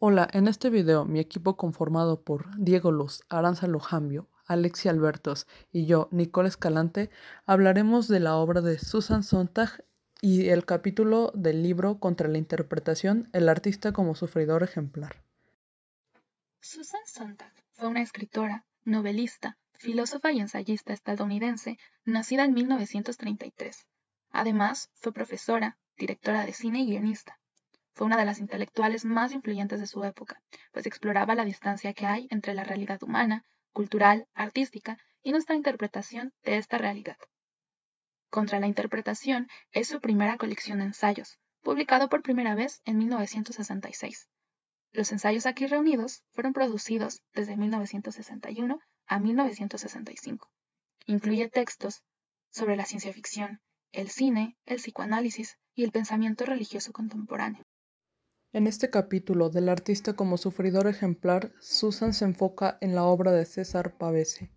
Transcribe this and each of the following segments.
Hola, en este video mi equipo conformado por Diego Luz, Aranza Lujambio, Alexia Albertos y yo, Nicole Escalante, hablaremos de la obra de Susan Sontag y el capítulo del libro Contra la Interpretación, el artista como sufridor ejemplar. Susan Sontag fue una escritora, novelista, filósofa y ensayista estadounidense, nacida en 1933. Además, fue profesora, directora de cine y guionista fue una de las intelectuales más influyentes de su época, pues exploraba la distancia que hay entre la realidad humana, cultural, artística y nuestra interpretación de esta realidad. Contra la interpretación es su primera colección de ensayos, publicado por primera vez en 1966. Los ensayos aquí reunidos fueron producidos desde 1961 a 1965. Incluye textos sobre la ciencia ficción, el cine, el psicoanálisis y el pensamiento religioso contemporáneo. En este capítulo del artista como sufridor ejemplar, Susan se enfoca en la obra de César Pavese,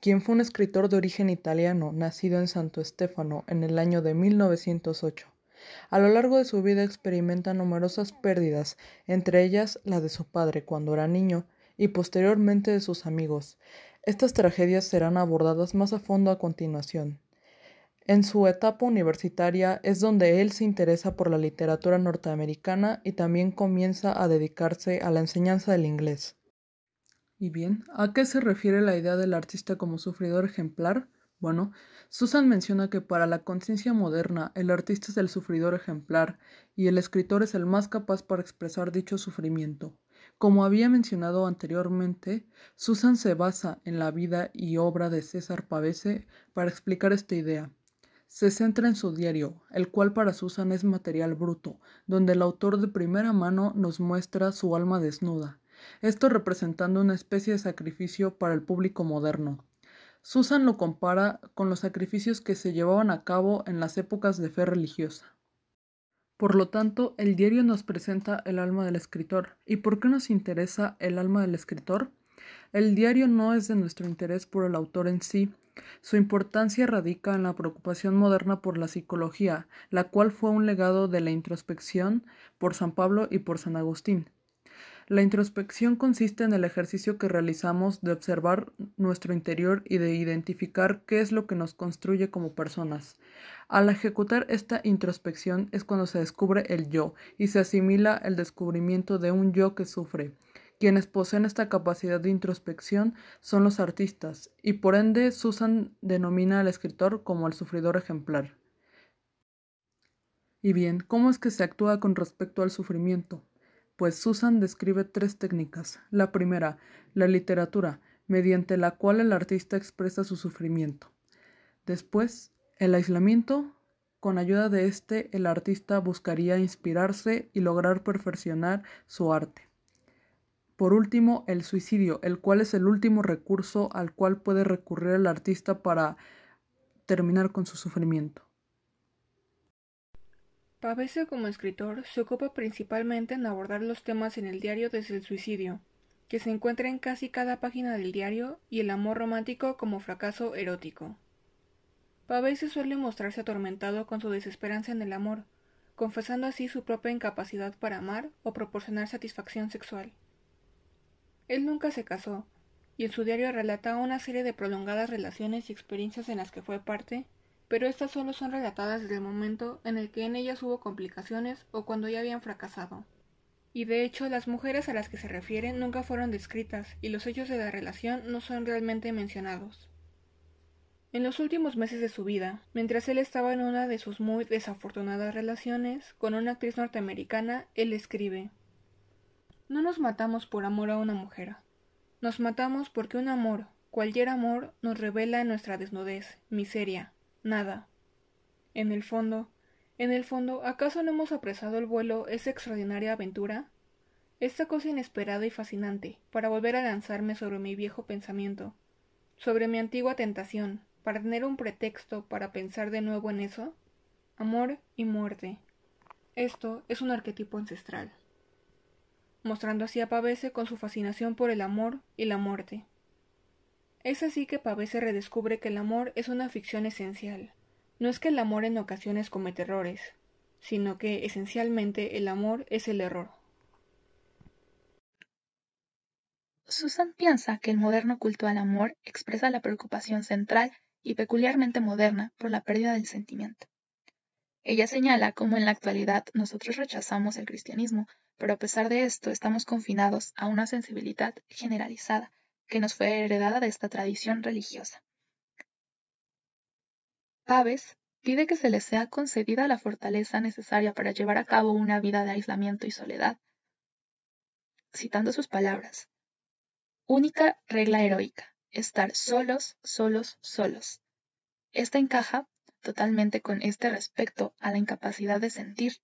quien fue un escritor de origen italiano nacido en Santo Estefano en el año de 1908. A lo largo de su vida experimenta numerosas pérdidas, entre ellas la de su padre cuando era niño y posteriormente de sus amigos. Estas tragedias serán abordadas más a fondo a continuación. En su etapa universitaria es donde él se interesa por la literatura norteamericana y también comienza a dedicarse a la enseñanza del inglés. ¿Y bien? ¿A qué se refiere la idea del artista como sufridor ejemplar? Bueno, Susan menciona que para la conciencia moderna el artista es el sufridor ejemplar y el escritor es el más capaz para expresar dicho sufrimiento. Como había mencionado anteriormente, Susan se basa en la vida y obra de César Pavese para explicar esta idea. Se centra en su diario, el cual para Susan es material bruto, donde el autor de primera mano nos muestra su alma desnuda, esto representando una especie de sacrificio para el público moderno. Susan lo compara con los sacrificios que se llevaban a cabo en las épocas de fe religiosa. Por lo tanto, el diario nos presenta el alma del escritor. ¿Y por qué nos interesa el alma del escritor? El diario no es de nuestro interés por el autor en sí, su importancia radica en la preocupación moderna por la psicología, la cual fue un legado de la introspección por San Pablo y por San Agustín. La introspección consiste en el ejercicio que realizamos de observar nuestro interior y de identificar qué es lo que nos construye como personas. Al ejecutar esta introspección es cuando se descubre el yo y se asimila el descubrimiento de un yo que sufre, quienes poseen esta capacidad de introspección son los artistas, y por ende Susan denomina al escritor como el sufridor ejemplar. Y bien, ¿cómo es que se actúa con respecto al sufrimiento? Pues Susan describe tres técnicas. La primera, la literatura, mediante la cual el artista expresa su sufrimiento. Después, el aislamiento. Con ayuda de este, el artista buscaría inspirarse y lograr perfeccionar su arte. Por último, el suicidio, el cual es el último recurso al cual puede recurrir el artista para terminar con su sufrimiento. Pavese como escritor se ocupa principalmente en abordar los temas en el diario desde el suicidio, que se encuentra en casi cada página del diario, y el amor romántico como fracaso erótico. Pavese suele mostrarse atormentado con su desesperanza en el amor, confesando así su propia incapacidad para amar o proporcionar satisfacción sexual. Él nunca se casó, y en su diario relata una serie de prolongadas relaciones y experiencias en las que fue parte, pero estas solo son relatadas desde el momento en el que en ellas hubo complicaciones o cuando ya habían fracasado. Y de hecho, las mujeres a las que se refiere nunca fueron descritas y los hechos de la relación no son realmente mencionados. En los últimos meses de su vida, mientras él estaba en una de sus muy desafortunadas relaciones con una actriz norteamericana, él escribe no nos matamos por amor a una mujer. Nos matamos porque un amor, cualquier amor, nos revela en nuestra desnudez, miseria, nada. En el fondo, en el fondo, ¿acaso no hemos apresado el vuelo esa extraordinaria aventura? Esta cosa inesperada y fascinante, para volver a lanzarme sobre mi viejo pensamiento, sobre mi antigua tentación, para tener un pretexto para pensar de nuevo en eso? Amor y muerte. Esto es un arquetipo ancestral mostrando así a Pavese con su fascinación por el amor y la muerte. Es así que Pavese redescubre que el amor es una ficción esencial. No es que el amor en ocasiones comete errores, sino que esencialmente el amor es el error. Susan piensa que el moderno culto al amor expresa la preocupación central y peculiarmente moderna por la pérdida del sentimiento. Ella señala cómo en la actualidad nosotros rechazamos el cristianismo, pero a pesar de esto estamos confinados a una sensibilidad generalizada que nos fue heredada de esta tradición religiosa. Paves pide que se les sea concedida la fortaleza necesaria para llevar a cabo una vida de aislamiento y soledad. Citando sus palabras, única regla heroica, estar solos, solos, solos. Esta encaja totalmente con este respecto a la incapacidad de sentir.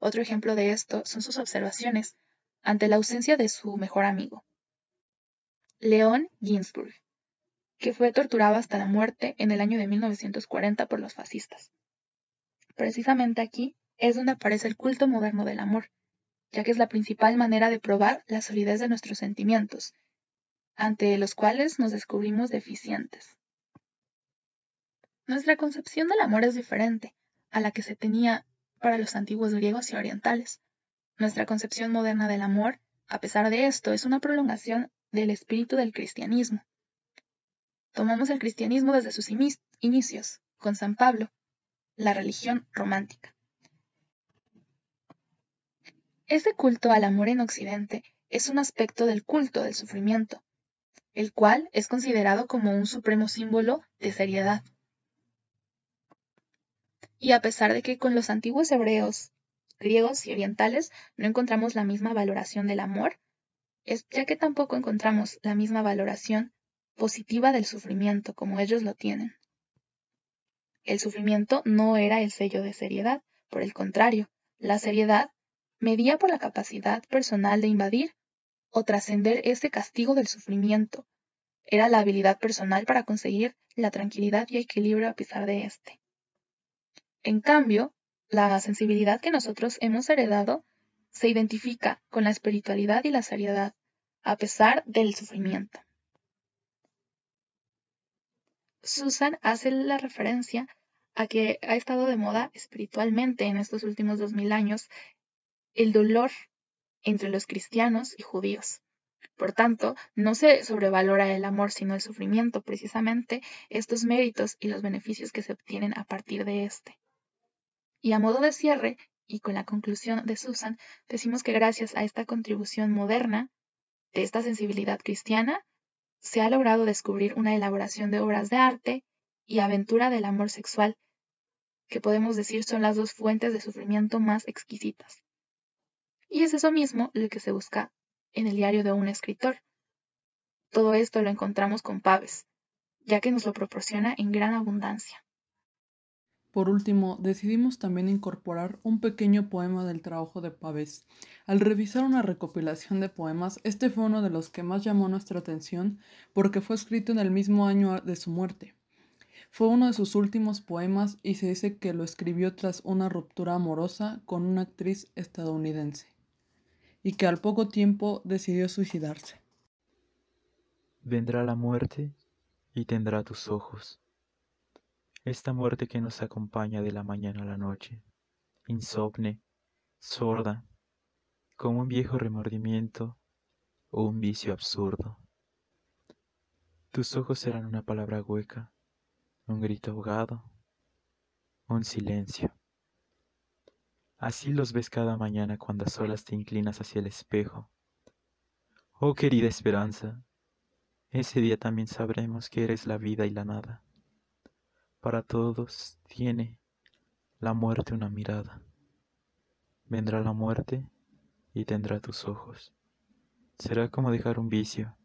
Otro ejemplo de esto son sus observaciones ante la ausencia de su mejor amigo, León Ginsburg, que fue torturado hasta la muerte en el año de 1940 por los fascistas. Precisamente aquí es donde aparece el culto moderno del amor, ya que es la principal manera de probar la solidez de nuestros sentimientos, ante los cuales nos descubrimos deficientes. Nuestra concepción del amor es diferente a la que se tenía para los antiguos griegos y orientales. Nuestra concepción moderna del amor, a pesar de esto, es una prolongación del espíritu del cristianismo. Tomamos el cristianismo desde sus inicios, con San Pablo, la religión romántica. Este culto al amor en Occidente es un aspecto del culto del sufrimiento, el cual es considerado como un supremo símbolo de seriedad y a pesar de que con los antiguos hebreos, griegos y orientales no encontramos la misma valoración del amor, es ya que tampoco encontramos la misma valoración positiva del sufrimiento como ellos lo tienen. El sufrimiento no era el sello de seriedad, por el contrario, la seriedad medía por la capacidad personal de invadir o trascender este castigo del sufrimiento. Era la habilidad personal para conseguir la tranquilidad y equilibrio a pesar de éste. En cambio, la sensibilidad que nosotros hemos heredado se identifica con la espiritualidad y la seriedad, a pesar del sufrimiento. Susan hace la referencia a que ha estado de moda espiritualmente en estos últimos dos mil años el dolor entre los cristianos y judíos. Por tanto, no se sobrevalora el amor, sino el sufrimiento, precisamente estos méritos y los beneficios que se obtienen a partir de este. Y a modo de cierre, y con la conclusión de Susan, decimos que gracias a esta contribución moderna de esta sensibilidad cristiana, se ha logrado descubrir una elaboración de obras de arte y aventura del amor sexual, que podemos decir son las dos fuentes de sufrimiento más exquisitas. Y es eso mismo lo que se busca en el diario de un escritor. Todo esto lo encontramos con Paves, ya que nos lo proporciona en gran abundancia. Por último, decidimos también incorporar un pequeño poema del trabajo de Pavés. Al revisar una recopilación de poemas, este fue uno de los que más llamó nuestra atención porque fue escrito en el mismo año de su muerte. Fue uno de sus últimos poemas y se dice que lo escribió tras una ruptura amorosa con una actriz estadounidense y que al poco tiempo decidió suicidarse. Vendrá la muerte y tendrá tus ojos esta muerte que nos acompaña de la mañana a la noche, insomne, sorda, como un viejo remordimiento o un vicio absurdo. Tus ojos serán una palabra hueca, un grito ahogado, un silencio. Así los ves cada mañana cuando a solas te inclinas hacia el espejo. Oh querida esperanza, ese día también sabremos que eres la vida y la nada. Para todos tiene la muerte una mirada. Vendrá la muerte y tendrá tus ojos. Será como dejar un vicio,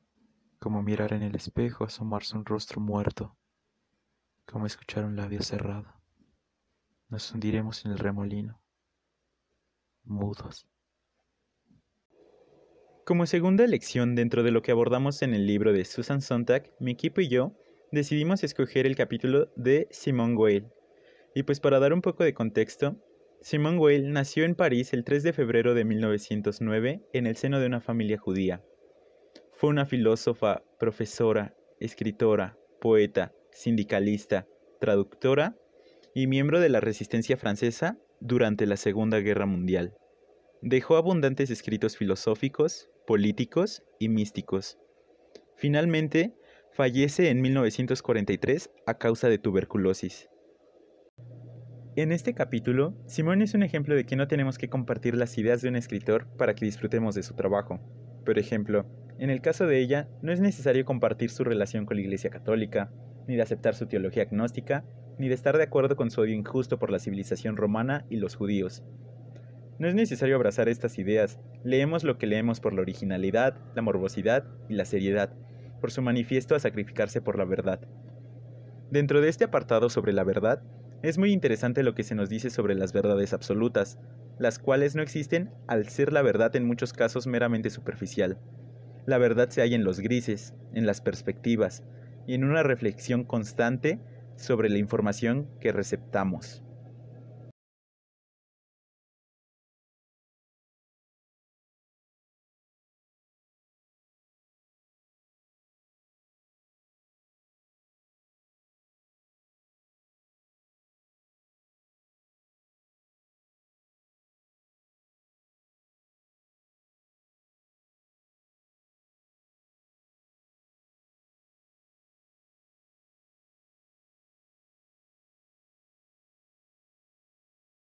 como mirar en el espejo, asomarse un rostro muerto, como escuchar un labio cerrado. Nos hundiremos en el remolino, mudos. Como segunda lección dentro de lo que abordamos en el libro de Susan Sontag, mi equipo y yo decidimos escoger el capítulo de Simone Weil. Y pues para dar un poco de contexto, Simone Weil nació en París el 3 de febrero de 1909 en el seno de una familia judía. Fue una filósofa, profesora, escritora, poeta, sindicalista, traductora y miembro de la resistencia francesa durante la Segunda Guerra Mundial. Dejó abundantes escritos filosóficos, políticos y místicos. Finalmente, Fallece en 1943 a causa de tuberculosis. En este capítulo, Simón es un ejemplo de que no tenemos que compartir las ideas de un escritor para que disfrutemos de su trabajo. Por ejemplo, en el caso de ella, no es necesario compartir su relación con la Iglesia Católica, ni de aceptar su teología agnóstica, ni de estar de acuerdo con su odio injusto por la civilización romana y los judíos. No es necesario abrazar estas ideas, leemos lo que leemos por la originalidad, la morbosidad y la seriedad, por su manifiesto a sacrificarse por la verdad. Dentro de este apartado sobre la verdad, es muy interesante lo que se nos dice sobre las verdades absolutas, las cuales no existen al ser la verdad en muchos casos meramente superficial. La verdad se halla en los grises, en las perspectivas y en una reflexión constante sobre la información que receptamos.